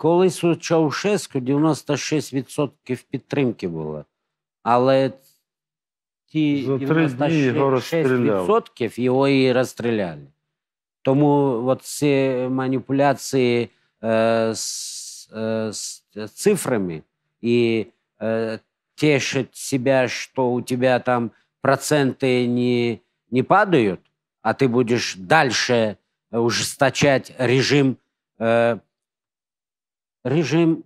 Колись у Чаушеску 96% підтримки було. Але ті За 96% його і розстріляли. Тому от ці маніпуляції е, з, е, з цифрами і е, тешить себя, что у тебя там проценты не, не падают, а ты будешь дальше ужесточать режим э, режим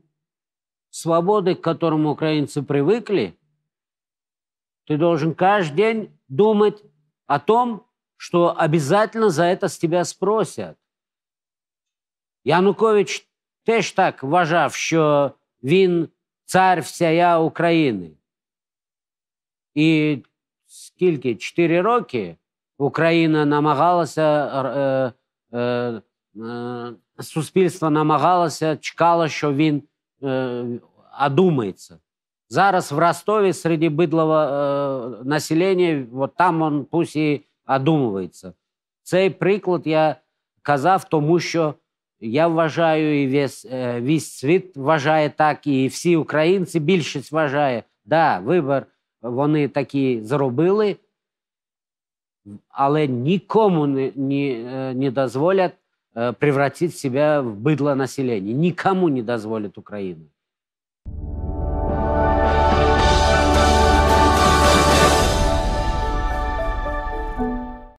свободы, к которому украинцы привыкли, ты должен каждый день думать о том, что обязательно за это с тебя спросят. Янукович теж так вважав, что він царь всієї Украины, и скільки? четыре роки Украина намагалась е, е, суспільство намагалося, чекало, що він е, одумається. Зараз в Ростові серед бидлого е, населення, от там він пусть і одумується. Цей приклад я казав, тому що я вважаю, і весь е, весь світ вважає так, і всі українці більшість вважає, да, вибір вони такі зробили, але нікому не, не, е, не дозволять Э, превратить себя в быдло населения. Никому не дозволит Украина.